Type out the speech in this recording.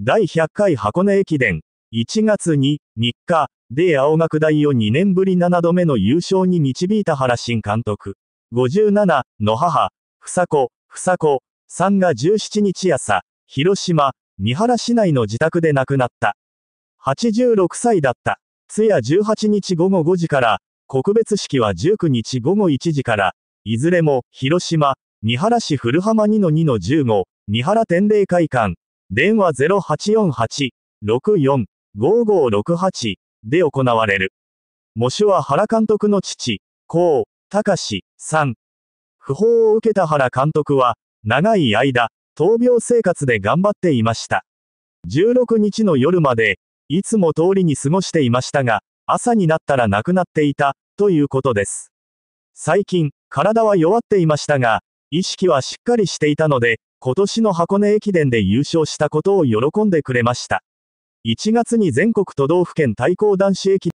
第100回箱根駅伝、1月に、3日、で青学大を2年ぶり7度目の優勝に導いた原新監督。57の母、房子、房子、さんが17日朝、広島、三原市内の自宅で亡くなった。86歳だった。通夜18日午後5時から、告別式は19日午後1時から、いずれも、広島、三原市古浜2の2の15、三原天霊会館、電話0848-64-5568で行われる。模試は原監督の父、高、隆、さん。訃報を受けた原監督は、長い間、闘病生活で頑張っていました。16日の夜まで、いつも通りに過ごしていましたが、朝になったら亡くなっていた、ということです。最近、体は弱っていましたが、意識はしっかりしていたので、今年の箱根駅伝で優勝したことを喜んでくれました。1月に全国都道府県対抗男子駅